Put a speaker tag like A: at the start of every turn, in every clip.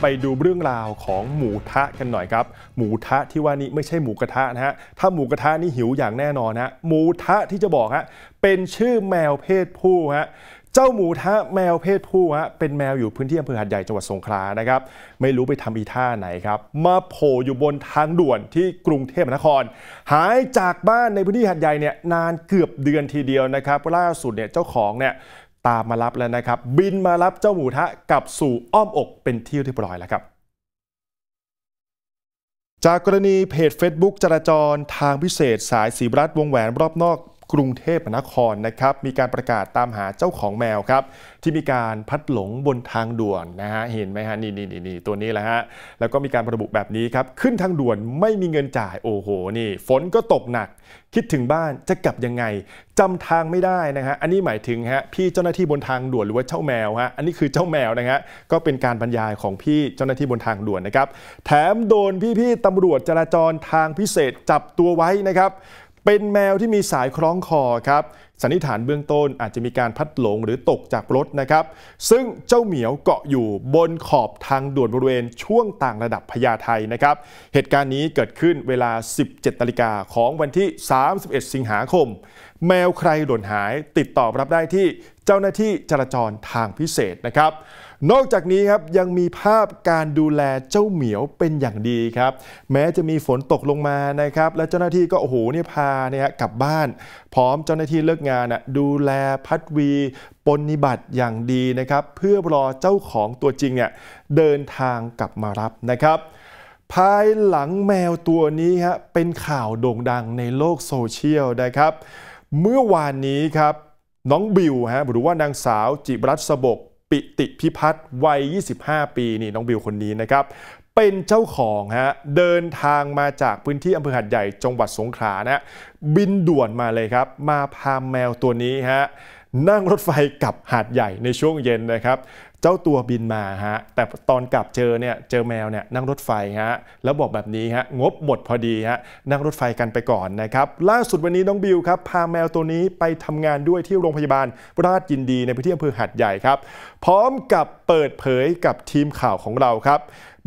A: ไปดูเรื่องราวของหมูทะกันหน่อยครับ หมูทะที่ว่านี้ไม่ใช่หมูกระทะนะฮะถ้าหมูกระทะนี่หิวอย่างแน่นอนฮะหมูทะที่จะบอกฮะเป็นชื่อแมวเพศผู้ฮะเจ้าหมูทะแมวเพศผู้ฮะเป็นแมวอยู่พื้นที่อำเภอหัดใหญ่จังหวัดสงขลานะครับ ไม่รู้ไปทำอีท่าไหนครับมาโผล่อยู่บนทางด่วนที่กรุงเทพมหานคร หายจากบ้านในพื้นที่หัดใหญ่เนี่ยนานเกือบเดือนทีเดียวนะครับล่าสุดเนี่ยเจ้าของเนี่ยตามมารับแล้วนะครับ บินมารับเจ้าหมูทะกลับสู่อ้อมอกเป็นที่เรียบร้อยแล้วครับ จากกรณีเพจ Facebook จราจรทางพิเศษ สายสีรัดวงแหวนรอบนอกกรุงเทพมหานครนะครับมีการประกาศตามหาเจ้าของแมวครับ ที่มีการพัดหลงบนทางด่วนนะฮะเห็นไหมฮะนี่นี่นี่ตัวนี้แหละฮะแล้วก็มีการระบุแบบนี้ครับ ขึ้นทางด่วนไม่มีเงินจ่ายโอ้โหนี่ ฝนก็ตกหนัก คิดถึงบ้านจะกลับยังไง จำทางไม่ได้นะฮะอันนี้หมายถึงฮะพี่เจ้าหน้าที่บนทางด่วนหรือว่าเจ้าแมวฮะอันนี้คือเจ้าแมวนะฮะก็เป็นการบรรยายของพี่เจ้าหน้าที่บนทางด่วนนะครับ แถมโดนพี่ๆตำรวจจราจรทางพิเศษจับตัวไว้นะครับเป็นแมวที่มีสายคล้องคอครับสันนิษฐานเบื้องต้นอาจจะมีการพัดหลงหรือตกจากรถนะครับ ซึ่งเจ้าเหมียวเกาะอยู่บนขอบทางด่วนบริเวณช่วงต่างระดับพญาไทนะครับ เหตุการณ์นี้เกิดขึ้นเวลา 17นาฬิกาของวันที่ 31 สิงหาคม แมวใครหล่นหายติดต่อรับได้ที่เจ้าหน้าที่จราจรทางพิเศษนะครับ นอกจากนี้ครับยังมีภาพการดูแลเจ้าเหมียวเป็นอย่างดีครับ แม้จะมีฝนตกลงมานะครับ และเจ้าหน้าที่ก็โอ้โหเนี่ยพาเนี่ยกลับบ้าน พร้อมเจ้าหน้าที่เลิกงานดูแลพัดวีปนิบัติอย่างดีนะครับเพื่อรอเจ้าของตัวจริงเนี่ยเดินทางกลับมารับนะครับ ภายหลังแมวตัวนี้ฮะเป็นข่าวโด่งดังในโลกโซเชียลนะครับเมื่อวานนี้ครับน้องบิวฮะหรือว่านางสาวจิบรัตสบกปิติพิพัฒน์วัย 25 ปีนี่น้องบิวคนนี้นะครับเป็นเจ้าของฮะเดินทางมาจากพื้นที่อำเภอหัดใหญ่จังหวัดสงขลานะบินด่วนมาเลยครับ มาพาแมวตัวนี้ฮะนั่งรถไฟกลับหาดใหญ่ในช่วงเย็นนะครับเจ้าตัวบินมาฮะแต่ตอนกลับเจอเนี่ยเจอแมวเนี่ยนั่งรถไฟฮะแล้วบอกแบบนี้ฮะงบหมดพอดีฮะนั่งรถไฟกันไปก่อนนะครับล่าสุดวันนี้น้องบิวครับพาแมวตัวนี้ไปทำงานด้วยที่โรงพยาบาลราชยินดีในพื้นที่อำเภอหัดใหญ่ครับพร้อมกับเปิดเผยกับทีมข่าวของเราครับ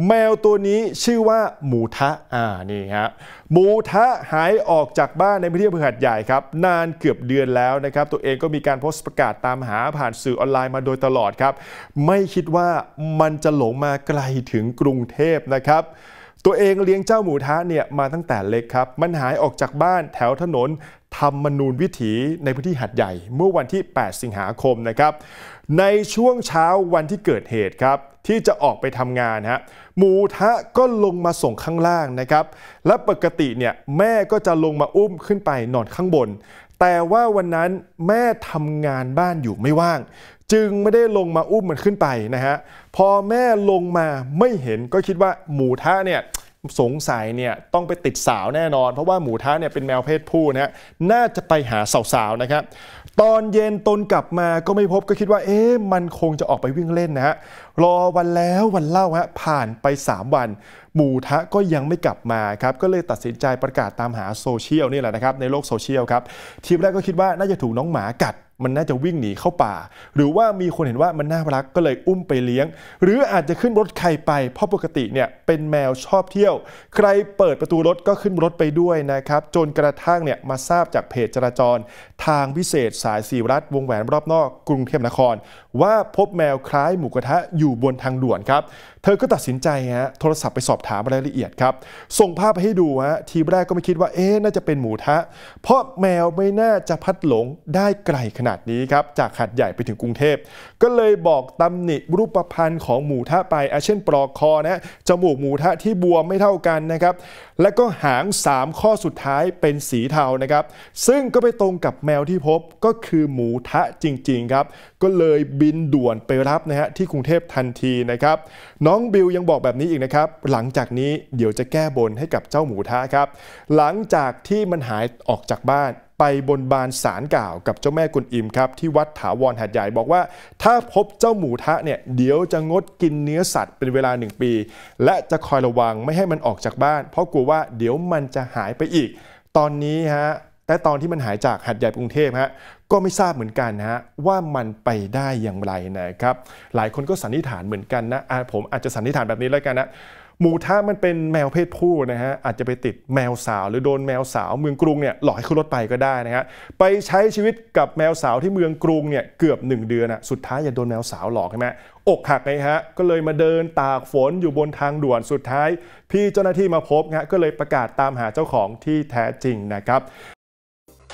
A: แมวตัวนี้ชื่อว่าหมูทะอ่านี่ฮะหมูทะหายออกจากบ้านในพื้นที่อำเภอหัดใหญ่ครับนานเกือบเดือนแล้วนะครับตัวเองก็มีการโพสต์ประกาศตามหาผ่านสื่อออนไลน์มาโดยตลอดครับไม่คิดว่ามันจะหลงมาไกลถึงกรุงเทพนะครับ ตัวเองเลี้ยงเจ้าหมูทะเนี่ยมาตั้งแต่เล็กครับ มันหายออกจากบ้านแถวถนนธรรมนูญวิถีในพื้นที่หัดใหญ่เมื่อวันที่ 8 สิงหาคมนะครับ ในช่วงเช้าวันที่เกิดเหตุครับที่จะออกไปทำงานฮะ หมูทะก็ลงมาส่งข้างล่างนะครับ และปกติเนี่ยแม่ก็จะลงมาอุ้มขึ้นไปนอนข้างบนแต่ว่าวันนั้นแม่ทำงานบ้านอยู่ไม่ว่าง จึงไม่ได้ลงมาอุ้มมันขึ้นไปนะฮะ พอแม่ลงมาไม่เห็นก็คิดว่าหมูท่าเนี่ยสงสัยเนี่ยต้องไปติดสาวแน่นอน เพราะว่าหมูท้าเนี่ยเป็นแมวเพศผู้นะฮะน่าจะไปหาสาวๆนะครับตอนเย็นตนกลับมาก็ไม่พบก็คิดว่าเอ๊ะมันคงจะออกไปวิ่งเล่นนะฮะรอวันแล้ววันเล่าฮะผ่านไป 3 วันหมูทะก็ยังไม่กลับมาครับก็เลยตัดสินใจประกาศตามหาโซเชียลนี่แหละนะครับในโลกโซเชียลครับทีแรกก็คิดว่าน่าจะถูกน้องหมากัดมันน่าจะวิ่งหนีเข้าป่าหรือว่ามีคนเห็นว่ามันน่ารักก็เลยอุ้มไปเลี้ยง หรืออาจจะขึ้นรถใครไปเพราะปกติเนี่ยเป็นแมวชอบเที่ยว ใครเปิดประตูรถก็ขึ้นรถไปด้วยนะครับ จนกระทั่งเนี่ยมาทราบจากเพจจราจร ทางพิเศษ สายสีรัฐวงแหวนรอบนอกกรุงเทพมหานคร ว่าพบแมวคล้ายหมูกระทะอยู่บนทางด่วนครับเธอก็ตัดสินใจฮะโทรศัพท์ไปสอบถามรายละเอียดครับ ส่งภาพไปให้ดูฮะทีแรกก็ไม่คิดว่าเอ๊น่าจะเป็นหมูทะ เพราะแมวไม่น่าจะพัดหลงได้ไกลขนาดนาดนี้ครับจากหัดใหญ่ไปถึงกรุงเทพ ก็เลยบอกตำหนิรูปพันธ์ของหมูทะไปอาเช่นปลอกคอนะจมูกหมูทะที่บวมไม่เท่ากันนะครับและก็หาง 3 ข้อสุดท้ายเป็นสีเทานะครับซึ่งก็ไปตรงกับแมวที่พบก็คือหมูทะจริงๆครับก็เลยบินด่วนไปรับนะฮะที่กรุงเทพทันทีนะครับน้องบิวยังบอกแบบนี้อีกนะครับหลังจากนี้เดี๋ยวจะแก้บนให้กับเจ้าหมูทะครับหลังจากที่มันหายออกจากบ้านไปบนบานสารกล่าวกับเจ้าแม่กุนอิมครับ ที่วัดถาวรหัดใหญ่บอกว่า ถ้าพบเจ้าหมูทะเนี่ยเดี๋ยวจะงดกินเนื้อสัตว์เป็นเวลาหนึ่งปี และจะคอยระวังไม่ให้มันออกจากบ้าน เพราะกลัวว่าเดี๋ยวมันจะหายไปอีก ตอนนี้ฮะแต่ตอนที่มันหายจากหัดใหญ่กรุงเทพฮะก็ไม่ทราบเหมือนกันนะฮะว่ามันไปได้อย่างไรนะครับหลายคนก็สันนิษฐานเหมือนกันนะผมอาจจะสันนิษฐานแบบนี้แล้วกันนะหมูทะมันเป็นแมวเพศผู้นะฮะอาจจะไปติดแมวสาวหรือโดนแมวสาวเมืองกรุงเนี่ยหลอกให้ขึ้นรถไปก็ได้นะฮะไปใช้ชีวิตกับแมวสาวที่เมืองกรุงเนี่ยเกือบ 1 เดือนอะสุดท้ายอย่าโดนแมวสาวหลอกใช่ไหมอกหักไงฮะก็เลยมาเดินตากฝนอยู่บนทางด่วนสุดท้าย พี่เจ้าหน้าที่มาพบฮะก็เลยประกาศตามหาเจ้าของที่แท้จริงนะครับ